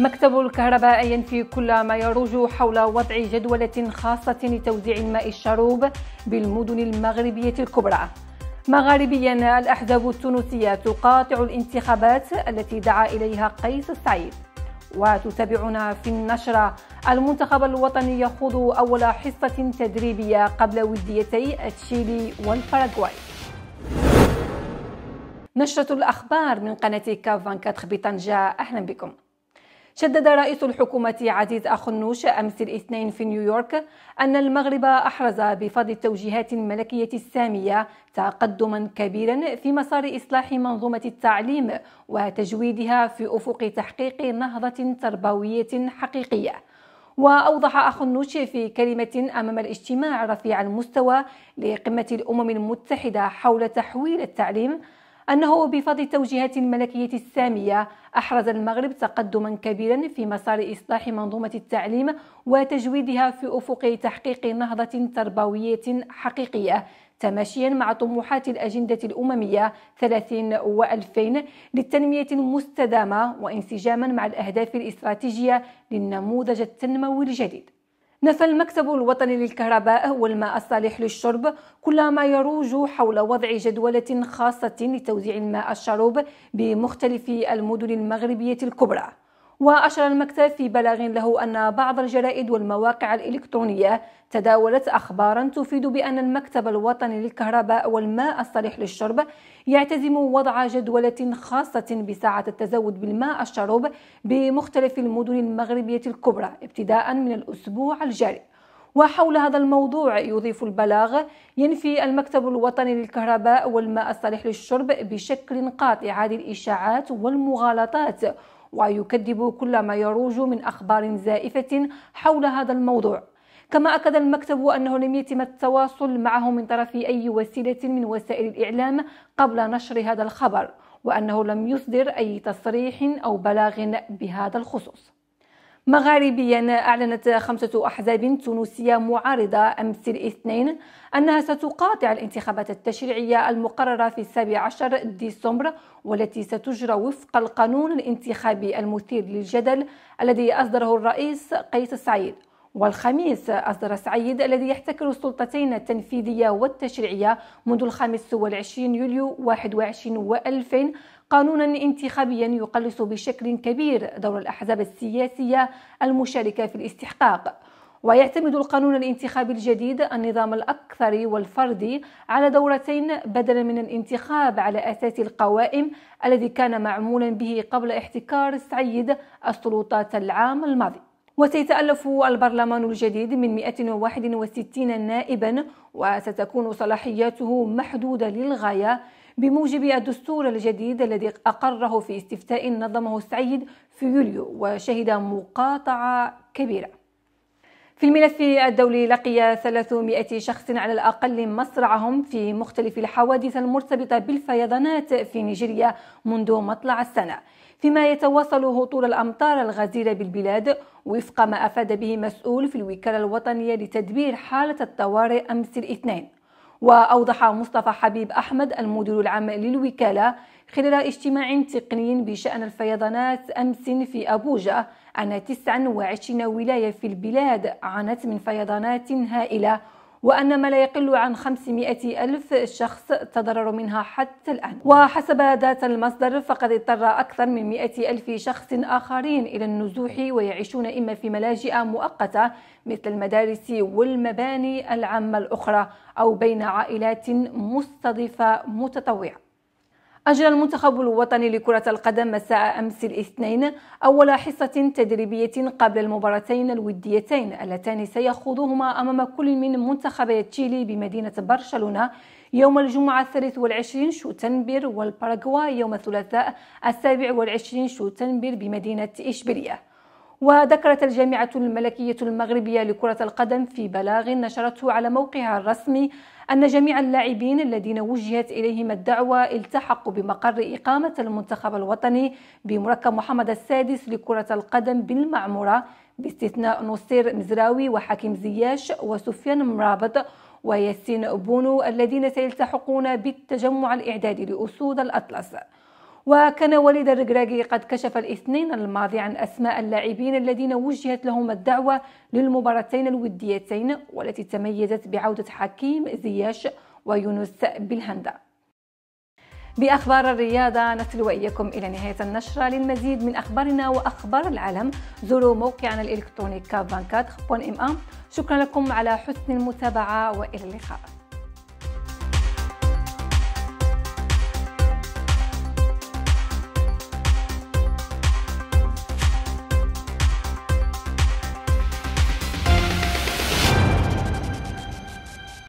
مكتب الكهرباء ينفي كل ما يروج حول وضع جدولة خاصة لتوزيع الماء الشروب بالمدن المغربية الكبرى مغاربيا الأحزاب التونسية تقاطع الانتخابات التي دعا إليها قيس السعيد وتتابعنا في النشرة المنتخب الوطني يخوض أول حصة تدريبية قبل وديتي تشيلي والباراغواي نشرة الأخبار من قناة كاف 24 بطنجة أهلا بكم شدد رئيس الحكومة عزيز أخنوش أمس الاثنين في نيويورك أن المغرب أحرز بفضل التوجيهات الملكية السامية تقدما كبيرا في مسار إصلاح منظومة التعليم وتجويدها في أفق تحقيق نهضة تربوية حقيقية وأوضح النوش في كلمة أمام الاجتماع رفيع المستوى لقمة الأمم المتحدة حول تحويل التعليم أنه بفضل التوجيهات الملكية السامية أحرز المغرب تقدما كبيرا في مسار إصلاح منظومة التعليم وتجويدها في أفق تحقيق نهضة تربوية حقيقية تماشيا مع طموحات الأجندة الأممية 30 و2000 للتنمية المستدامة وانسجاما مع الأهداف الاستراتيجية للنموذج التنموي الجديد نفى المكتب الوطني للكهرباء والماء الصالح للشرب كل ما يروج حول وضع جدولة خاصة لتوزيع الماء الشروب بمختلف المدن المغربية الكبرى وأشار المكتب في بلاغ له أن بعض الجرائد والمواقع الإلكترونية تداولت أخبارا تفيد بأن المكتب الوطني للكهرباء والماء الصالح للشرب يعتزم وضع جدولة خاصة بساعة التزود بالماء الشرب بمختلف المدن المغربية الكبرى ابتداء من الأسبوع الجاري وحول هذا الموضوع يضيف البلاغ ينفي المكتب الوطني للكهرباء والماء الصالح للشرب بشكل قاطع هذه الإشاعات والمغالطات ويكذب كل ما يروج من أخبار زائفة حول هذا الموضوع كما أكد المكتب أنه لم يتم التواصل معه من طرف أي وسيلة من وسائل الإعلام قبل نشر هذا الخبر وأنه لم يصدر أي تصريح أو بلاغ بهذا الخصوص مغاربيا أعلنت خمسة أحزاب تونسية معارضة أمس الاثنين أنها ستقاطع الانتخابات التشريعية المقررة في 17 ديسمبر والتي ستجرى وفق القانون الانتخابي المثير للجدل الذي أصدره الرئيس قيس سعيد والخميس أصدر سعيد الذي يحتكر السلطتين التنفيذية والتشريعية منذ الخامس والعشرين يوليو 21 و وألفين قانونا انتخابيا يقلص بشكل كبير دور الأحزاب السياسية المشاركة في الاستحقاق ويعتمد القانون الانتخابي الجديد النظام الأكثر والفردي على دورتين بدلا من الانتخاب على أساس القوائم الذي كان معمولا به قبل احتكار السعيد السلطات العام الماضي وسيتألف البرلمان الجديد من 161 نائبا وستكون صلاحياته محدودة للغاية بموجب الدستور الجديد الذي أقره في استفتاء نظمه السعيد في يوليو وشهد مقاطعة كبيرة في الملف الدولي لقي 300 شخص على الأقل مصرعهم في مختلف الحوادث المرتبطة بالفيضانات في نيجيريا منذ مطلع السنة فيما يتواصل هطول الأمطار الغزيرة بالبلاد وفق ما أفاد به مسؤول في الوكالة الوطنية لتدبير حالة الطوارئ أمس الاثنين وأوضح مصطفى حبيب أحمد المدير العام للوكالة خلال اجتماع تقني بشأن الفيضانات أمس في أبوجة أن 29 ولاية في البلاد عانت من فيضانات هائلة وأن ما لا يقل عن 500 ألف شخص تضرر منها حتى الآن وحسب ذات المصدر فقد اضطر أكثر من 100 ألف شخص آخرين إلى النزوح ويعيشون إما في ملاجئ مؤقتة مثل المدارس والمباني العامة الأخرى أو بين عائلات مستضيفة متطوعة أجرى المنتخب الوطني لكرة القدم مساء أمس الاثنين أول حصة تدريبية قبل المباراتين الوديتين اللتان سيخوضهما أمام كل من منتخبي تشيلي بمدينة برشلونة يوم الجمعة الثالث والعشرين شوتنبر والباراغواي يوم الثلاثاء السابع والعشرين شوتنبر بمدينة إشبيلية وذكرت الجامعة الملكية المغربية لكرة القدم في بلاغ نشرته على موقعها الرسمي أن جميع اللاعبين الذين وجهت إليهم الدعوة التحقوا بمقر إقامة المنتخب الوطني بمركب محمد السادس لكرة القدم بالمعمورة باستثناء نصير مزراوي وحكيم زياش وسفيان مرابط وياسين بونو الذين سيلتحقون بالتجمع الإعدادي لأسود الأطلس وكان وليد الركراكي قد كشف الاثنين الماضي عن أسماء اللاعبين الذين وجهت لهم الدعوة للمباراتين الوديتين والتي تميزت بعودة حكيم زياش ويونس بالهندا بأخبار الرياضة نصل وإياكم إلى نهاية النشرة للمزيد من أخبارنا وأخبار العالم زوروا موقعنا الالكتروني ام ام شكرا لكم على حسن المتابعة وإلى اللقاء